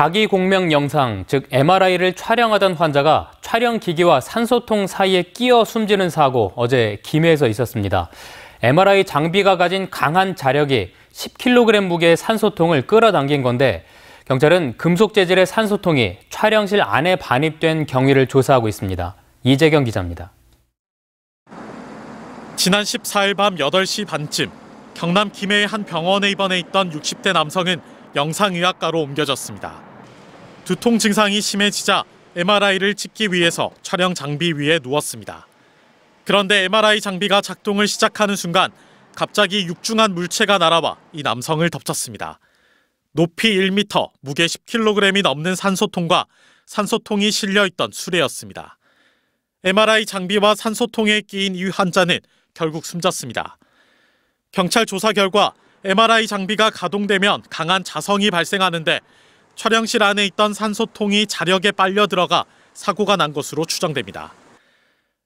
자기 공명 영상, 즉 MRI를 촬영하던 환자가 촬영 기기와 산소통 사이에 끼어 숨지는 사고 어제 김해에서 있었습니다. MRI 장비가 가진 강한 자력이 10kg 무게의 산소통을 끌어당긴 건데 경찰은 금속 재질의 산소통이 촬영실 안에 반입된 경위를 조사하고 있습니다. 이재경 기자입니다. 지난 14일 밤 8시 반쯤 경남 김해의 한 병원에 입원해 있던 60대 남성은 영상의학과로 옮겨졌습니다. 두통 증상이 심해지자 MRI를 찍기 위해서 촬영 장비 위에 누웠습니다. 그런데 MRI 장비가 작동을 시작하는 순간 갑자기 육중한 물체가 날아와 이 남성을 덮쳤습니다. 높이 1m, 무게 10kg이 넘는 산소통과 산소통이 실려있던 수레였습니다. MRI 장비와 산소통에 끼인 이 환자는 결국 숨졌습니다. 경찰 조사 결과 MRI 장비가 가동되면 강한 자성이 발생하는데 촬영실 안에 있던 산소통이 자력에 빨려 들어가 사고가 난 것으로 추정됩니다.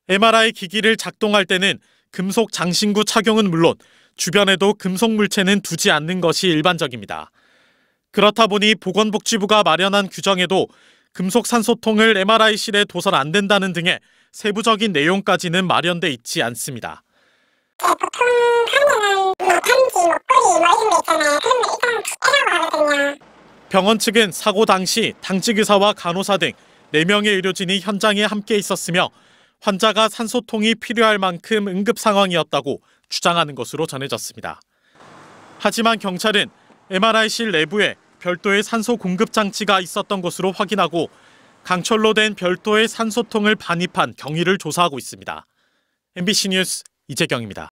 MRI 기기를 작동할 때는 금속 장신구 착용은 물론 주변에도 금속 물체는 두지 않는 것이 일반적입니다. 그렇다 보니 보건복지부가 마련한 규정에도 금속 산소통을 MRI실에 도설 안 된다는 등의 세부적인 내용까지는 마련돼 있지 않습니다. 어, 보통 병원 측은 사고 당시 당직 의사와 간호사 등 4명의 의료진이 현장에 함께 있었으며 환자가 산소통이 필요할 만큼 응급 상황이었다고 주장하는 것으로 전해졌습니다. 하지만 경찰은 MRI실 내부에 별도의 산소 공급 장치가 있었던 것으로 확인하고 강철로 된 별도의 산소통을 반입한 경위를 조사하고 있습니다. MBC 뉴스 이재경입니다.